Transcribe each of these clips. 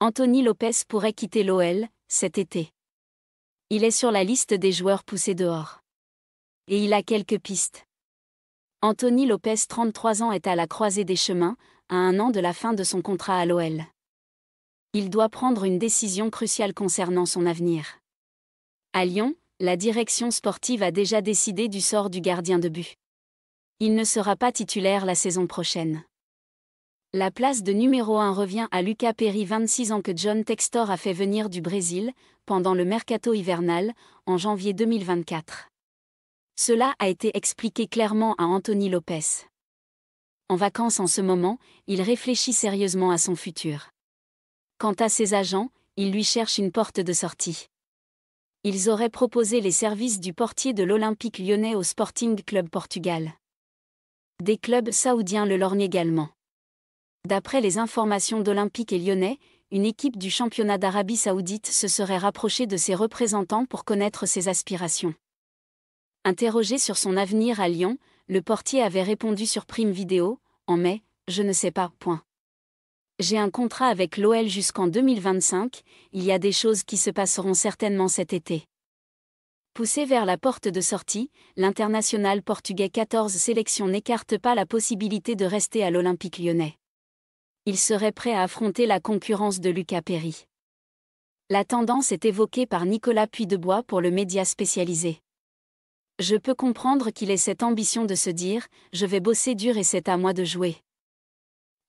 Anthony Lopez pourrait quitter l'OL cet été. Il est sur la liste des joueurs poussés dehors. Et il a quelques pistes. Anthony Lopez, 33 ans, est à la croisée des chemins, à un an de la fin de son contrat à l'OL. Il doit prendre une décision cruciale concernant son avenir. À Lyon, la direction sportive a déjà décidé du sort du gardien de but. Il ne sera pas titulaire la saison prochaine. La place de numéro 1 revient à Lucas Perry, 26 ans que John Textor a fait venir du Brésil, pendant le mercato hivernal, en janvier 2024. Cela a été expliqué clairement à Anthony Lopez. En vacances en ce moment, il réfléchit sérieusement à son futur. Quant à ses agents, ils lui cherchent une porte de sortie. Ils auraient proposé les services du portier de l'Olympique lyonnais au Sporting Club Portugal. Des clubs saoudiens le lorgnent également. D'après les informations d'Olympique et Lyonnais, une équipe du championnat d'Arabie saoudite se serait rapprochée de ses représentants pour connaître ses aspirations. Interrogé sur son avenir à Lyon, le portier avait répondu sur Prime Vidéo, en mai, je ne sais pas, point. J'ai un contrat avec l'OL jusqu'en 2025, il y a des choses qui se passeront certainement cet été. Poussé vers la porte de sortie, l'international portugais 14 sélections n'écarte pas la possibilité de rester à l'Olympique lyonnais il serait prêt à affronter la concurrence de Lucas Perry. La tendance est évoquée par Nicolas Puy-de-Bois pour le média spécialisé. Je peux comprendre qu'il ait cette ambition de se dire Je vais bosser dur et c'est à moi de jouer.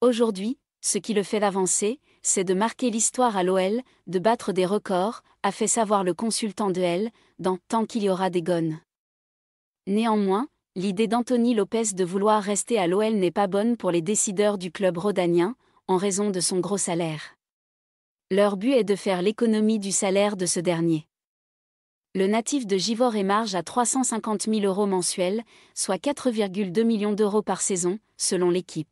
Aujourd'hui, ce qui le fait avancer, c'est de marquer l'histoire à l'OL, de battre des records, a fait savoir le consultant de L, dans Tant qu'il y aura des gones. Néanmoins, l'idée d'Anthony Lopez de vouloir rester à l'OL n'est pas bonne pour les décideurs du club rodanien, en raison de son gros salaire. Leur but est de faire l'économie du salaire de ce dernier. Le natif de Givor marge à 350 000 euros mensuels, soit 4,2 millions d'euros par saison, selon l'équipe.